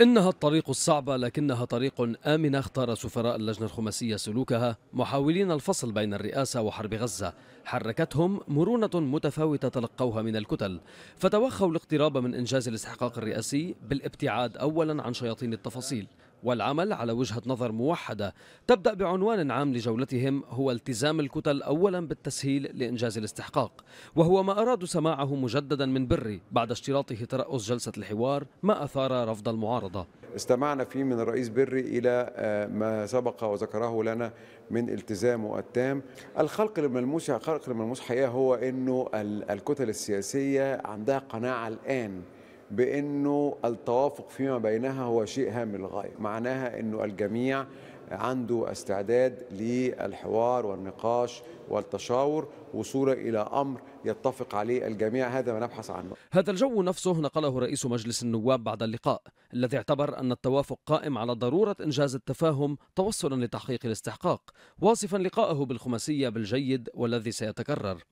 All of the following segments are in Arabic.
إنها الطريق الصعبة لكنها طريق آمنة اختار سفراء اللجنة الخماسية سلوكها محاولين الفصل بين الرئاسة وحرب غزة حركتهم مرونة متفاوتة تلقوها من الكتل فتوخوا الاقتراب من إنجاز الاستحقاق الرئاسي بالابتعاد أولا عن شياطين التفاصيل والعمل على وجهة نظر موحدة تبدأ بعنوان عام لجولتهم هو التزام الكتل أولا بالتسهيل لإنجاز الاستحقاق وهو ما أرادوا سماعه مجددا من بري بعد اشتراطه ترأس جلسة الحوار ما أثار رفض المعارضة استمعنا فيه من الرئيس بري إلى آه، ما سبق وذكره لنا من التزامه التام الخلق الملموس الخلق الملموس حقيقة هو أنه الكتل السياسية عندها قناعة الآن بانه التوافق فيما بينها هو شيء هام للغايه معناها انه الجميع عنده استعداد للحوار والنقاش والتشاور وصولا الى امر يتفق عليه الجميع هذا ما نبحث عنه. هذا الجو نفسه نقله رئيس مجلس النواب بعد اللقاء الذي اعتبر ان التوافق قائم على ضروره انجاز التفاهم توصلا لتحقيق الاستحقاق واصفا لقائه بالخماسيه بالجيد والذي سيتكرر.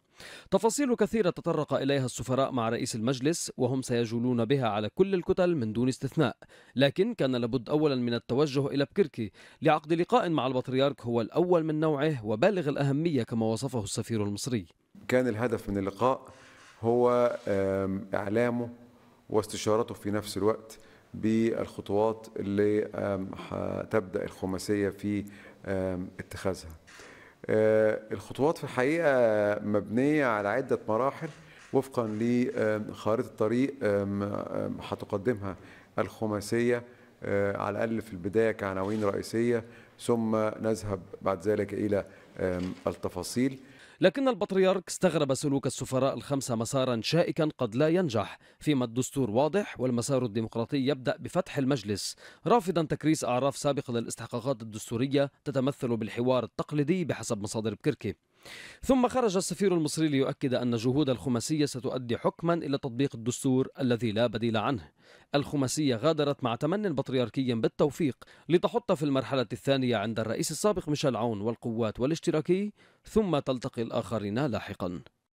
تفاصيل كثيرة تطرق إليها السفراء مع رئيس المجلس وهم سيجولون بها على كل الكتل من دون استثناء لكن كان لابد أولا من التوجه إلى بكركي لعقد لقاء مع البطريرك هو الأول من نوعه وبالغ الأهمية كما وصفه السفير المصري كان الهدف من اللقاء هو إعلامه واستشارته في نفس الوقت بالخطوات اللي تبدأ الخماسية في اتخاذها آه، الخطوات في الحقيقة مبنية على عدة مراحل وفقا لخارطة الطريق آه، آه، هتقدمها الخماسية على الأقل في البداية كعناوين رئيسية ثم نذهب بعد ذلك إلى التفاصيل لكن البطريرك استغرب سلوك السفراء الخمسة مسارا شائكا قد لا ينجح فيما الدستور واضح والمسار الديمقراطي يبدأ بفتح المجلس رافضا تكريس أعراف سابقة للاستحقاقات الدستورية تتمثل بالحوار التقليدي بحسب مصادر بكركي ثم خرج السفير المصري ليؤكد أن جهود الخماسية ستؤدي حكما إلى تطبيق الدستور الذي لا بديل عنه الخماسية غادرت مع تمن بطريركي بالتوفيق لتحط في المرحلة الثانية عند الرئيس السابق ميشيل عون والقوات والاشتراكي ثم تلتقي الآخرين لاحقا